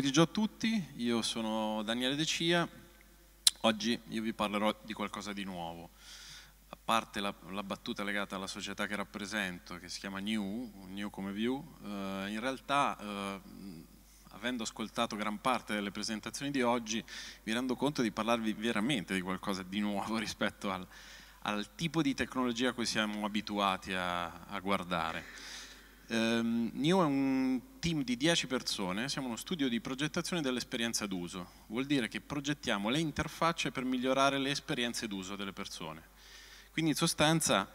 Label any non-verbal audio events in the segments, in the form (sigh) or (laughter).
Pomeriggio a tutti, io sono Daniele De Cia, oggi io vi parlerò di qualcosa di nuovo. A parte la, la battuta legata alla società che rappresento, che si chiama New, New come View, eh, in realtà eh, avendo ascoltato gran parte delle presentazioni di oggi mi rendo conto di parlarvi veramente di qualcosa di nuovo (laughs) rispetto al, al tipo di tecnologia a cui siamo abituati a, a guardare. Um, ehm, io è un team di 10 persone, siamo uno studio di progettazione dell'esperienza d'uso, vuol dire che progettiamo le interfacce per migliorare le esperienze d'uso delle persone. Quindi in sostanza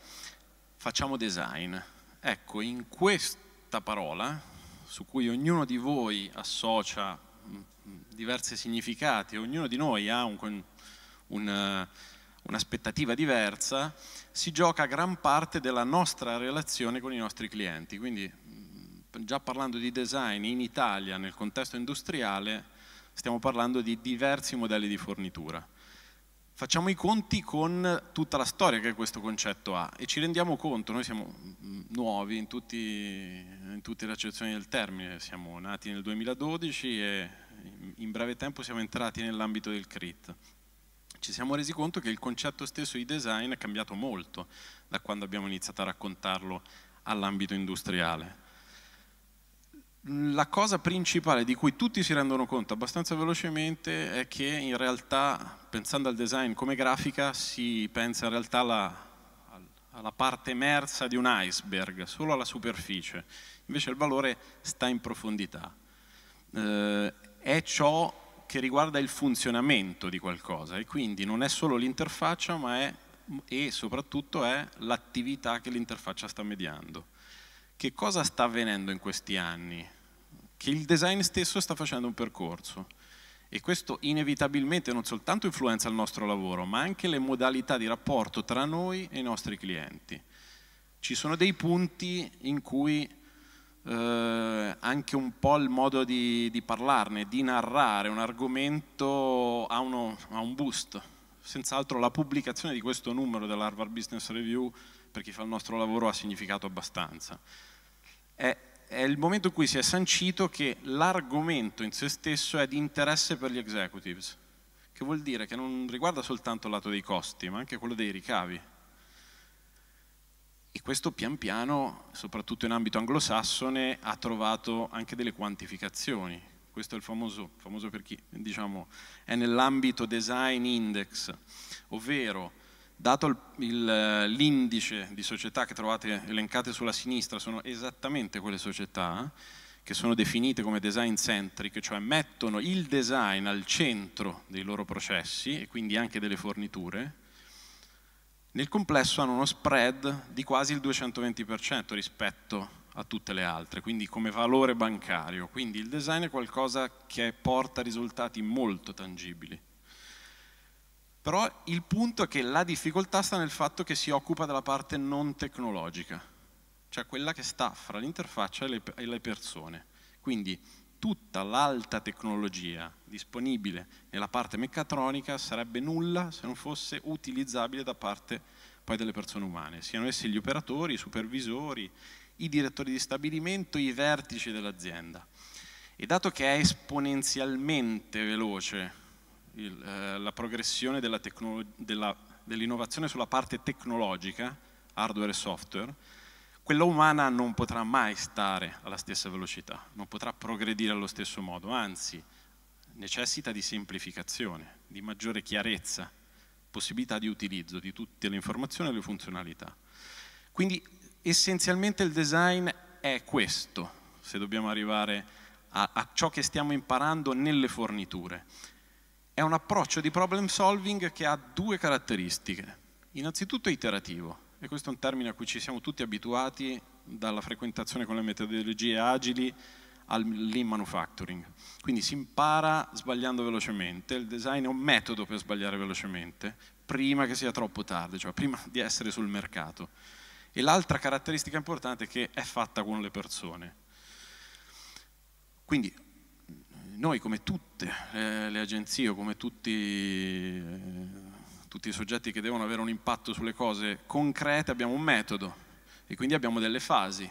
facciamo design. Ecco, in questa parola, su cui ognuno di voi associa mm, mm, diversi significati, ognuno di noi ha un, un eh, un'aspettativa diversa, si gioca gran parte della nostra relazione con i nostri clienti. Quindi mm, già parlando di design in Italia nel contesto industriale stiamo parlando di diversi modelli di fornitura. Facciamo i conti con tutta la storia che questo concetto ha e ci rendiamo conto, noi siamo mm, nuovi in, tutti, in tutte le accezioni del termine, siamo nati nel 2012 e mm, in breve tempo siamo entrati nell'ambito del CRIT, ci siamo resi conto che il concetto stesso di design è cambiato molto da quando abbiamo iniziato a raccontarlo all'ambito industriale. La cosa principale di cui tutti si rendono conto abbastanza velocemente è che in realtà, pensando al design come grafica, si pensa in realtà alla, alla parte emersa di un iceberg, solo alla superficie, invece il valore sta in profondità. Eh, è ciò che riguarda il funzionamento di qualcosa e quindi non è solo l'interfaccia ma è e soprattutto è l'attività che l'interfaccia sta mediando. Che cosa sta avvenendo in questi anni? Che il design stesso sta facendo un percorso e questo inevitabilmente non soltanto influenza il nostro lavoro ma anche le modalità di rapporto tra noi e i nostri clienti. Ci sono dei punti in cui eh, anche un po' il modo di, di parlarne, di narrare un argomento a, uno, a un boost. Senz'altro la pubblicazione di questo numero dell'Harvard Business Review per chi fa il nostro lavoro ha significato abbastanza. È, è il momento in cui si è sancito che l'argomento in se stesso è di interesse per gli executives, che vuol dire che non riguarda soltanto il lato dei costi, ma anche quello dei ricavi questo pian piano, soprattutto in ambito anglosassone, ha trovato anche delle quantificazioni. Questo è il famoso, famoso per chi diciamo, è nell'ambito design index, ovvero dato l'indice di società che trovate elencate sulla sinistra, sono esattamente quelle società che sono definite come design centric, cioè mettono il design al centro dei loro processi e quindi anche delle forniture, nel complesso hanno uno spread di quasi il 220% rispetto a tutte le altre, quindi come valore bancario. Quindi il design è qualcosa che porta risultati molto tangibili. Però il punto è che la difficoltà sta nel fatto che si occupa della parte non tecnologica, cioè quella che sta fra l'interfaccia e le persone. Quindi tutta l'alta tecnologia disponibile nella parte meccatronica sarebbe nulla se non fosse utilizzabile da parte poi delle persone umane, siano essi gli operatori, i supervisori, i direttori di stabilimento, i vertici dell'azienda. E dato che è esponenzialmente veloce il, eh, la progressione dell'innovazione sulla parte tecnologica, hardware e software, quella umana non potrà mai stare alla stessa velocità, non potrà progredire allo stesso modo, anzi necessita di semplificazione, di maggiore chiarezza, possibilità di utilizzo di tutte le informazioni e le funzionalità. Quindi essenzialmente il design è questo, se dobbiamo arrivare a, a ciò che stiamo imparando nelle forniture. È un approccio di problem solving che ha due caratteristiche. Innanzitutto è iterativo, e questo è un termine a cui ci siamo tutti abituati dalla frequentazione con le metodologie agili al lean manufacturing. Quindi si impara sbagliando velocemente, il design è un metodo per sbagliare velocemente, prima che sia troppo tardi, cioè prima di essere sul mercato. E l'altra caratteristica importante è che è fatta con le persone. Quindi noi come tutte eh, le agenzie o come tutti eh, tutti i soggetti che devono avere un impatto sulle cose concrete, abbiamo un metodo e quindi abbiamo delle fasi.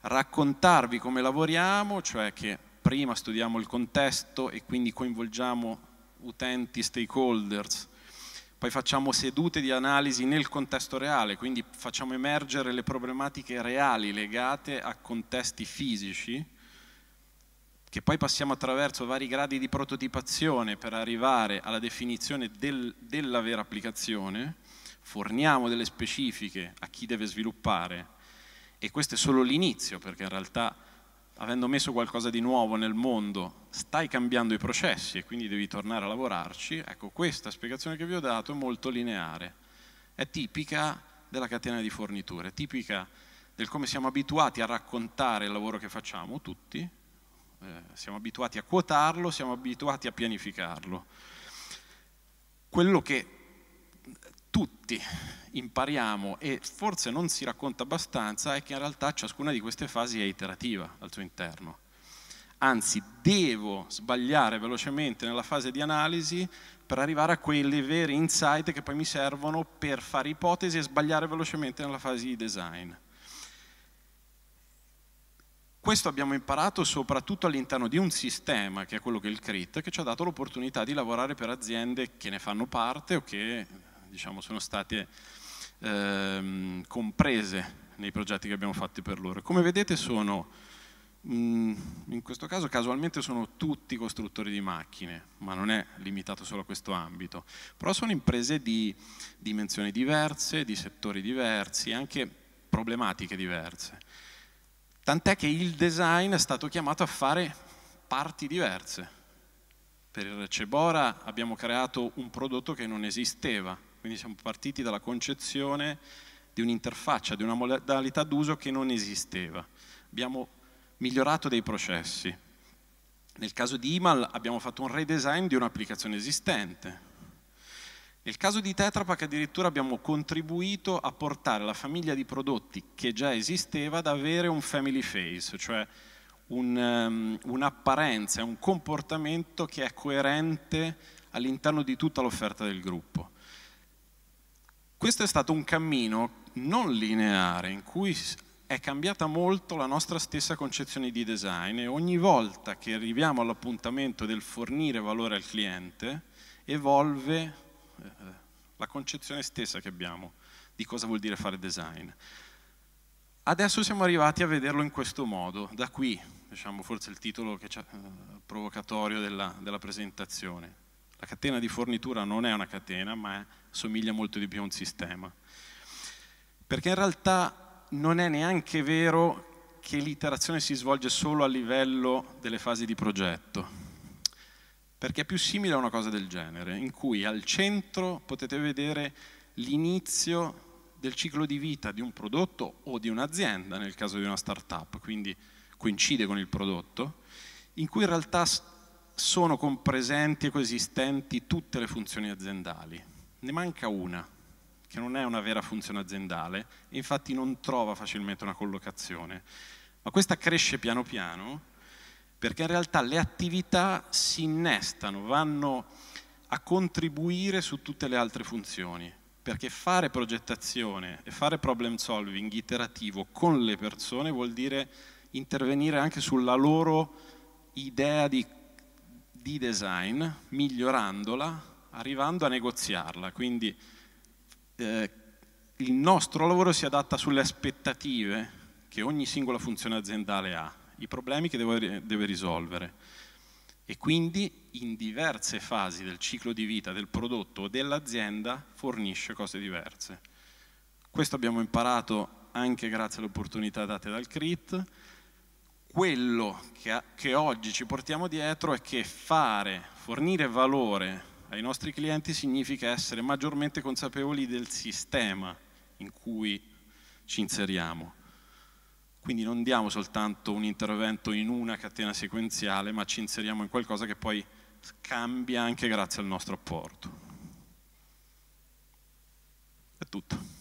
Raccontarvi come lavoriamo, cioè che prima studiamo il contesto e quindi coinvolgiamo utenti, stakeholders, poi facciamo sedute di analisi nel contesto reale, quindi facciamo emergere le problematiche reali legate a contesti fisici, che poi passiamo attraverso vari gradi di prototipazione per arrivare alla definizione del, della vera applicazione, forniamo delle specifiche a chi deve sviluppare e questo è solo l'inizio perché in realtà avendo messo qualcosa di nuovo nel mondo stai cambiando i processi e quindi devi tornare a lavorarci, ecco questa spiegazione che vi ho dato è molto lineare, è tipica della catena di forniture, è tipica del come siamo abituati a raccontare il lavoro che facciamo tutti eh, siamo abituati a quotarlo, siamo abituati a pianificarlo. Quello che tutti impariamo e forse non si racconta abbastanza è che in realtà ciascuna di queste fasi è iterativa al suo interno. Anzi, devo sbagliare velocemente nella fase di analisi per arrivare a quei veri insight che poi mi servono per fare ipotesi e sbagliare velocemente nella fase di design. Questo abbiamo imparato soprattutto all'interno di un sistema, che è quello che è il CRIT, che ci ha dato l'opportunità di lavorare per aziende che ne fanno parte o che diciamo, sono state ehm, comprese nei progetti che abbiamo fatto per loro. Come vedete sono, mh, mm, in questo caso casualmente sono tutti costruttori di macchine, ma non è limitato solo a questo ambito, però sono imprese di dimensioni diverse, di settori diversi, anche problematiche diverse. Tant'è che il design è stato chiamato a fare parti diverse. Per Cebora abbiamo creato un prodotto che non esisteva, quindi siamo partiti dalla concezione di un'interfaccia, di una modalità d'uso che non esisteva. Abbiamo migliorato dei processi. Nel caso di Imal abbiamo fatto un redesign di un'applicazione esistente, nel caso di Tetra Pak addirittura abbiamo contribuito a portare la famiglia di prodotti che già esisteva ad avere un family face, cioè ehm, un'apparenza, um, un, un comportamento che è coerente all'interno di tutta l'offerta del gruppo. Questo è stato un cammino non lineare in cui è cambiata molto la nostra stessa concezione di design e ogni volta che arriviamo all'appuntamento del fornire valore al cliente evolve la concezione stessa che abbiamo di cosa vuol dire fare design. Adesso siamo arrivati a vederlo in questo modo, da qui, diciamo forse il titolo eh, provocatorio della, della presentazione. La catena di fornitura non è una catena, ma è, somiglia molto di più a un sistema. Perché in realtà non è neanche vero che l'iterazione si svolge solo a livello delle fasi di progetto perché è più simile a una cosa del genere, in cui al centro potete vedere l'inizio del ciclo di vita di un prodotto o di un'azienda, nel caso di una startup, quindi coincide con il prodotto, in cui in realtà sono compresenti e coesistenti tutte le funzioni aziendali. Ne manca una, che non è una vera funzione aziendale, e infatti non trova facilmente una collocazione. Ma questa cresce piano piano perché in realtà le attività si innestano, vanno a contribuire su tutte le altre funzioni, perché fare progettazione e fare problem solving iterativo con le persone vuol dire intervenire anche sulla loro idea di, di design, migliorandola, arrivando a negoziarla. Quindi eh, il nostro lavoro si adatta sulle aspettative che ogni singola funzione aziendale ha i problemi che deve, deve risolvere. E quindi in diverse fasi del ciclo di vita del prodotto o dell'azienda fornisce cose diverse. Questo abbiamo imparato anche grazie alle opportunità date dal CRIT. Quello che, che oggi ci portiamo dietro è che fare, fornire valore ai nostri clienti significa essere maggiormente consapevoli del sistema in cui ci inseriamo. Quindi non diamo soltanto un intervento in una catena sequenziale, ma ci inseriamo in qualcosa che poi cambia anche grazie al nostro apporto. È tutto.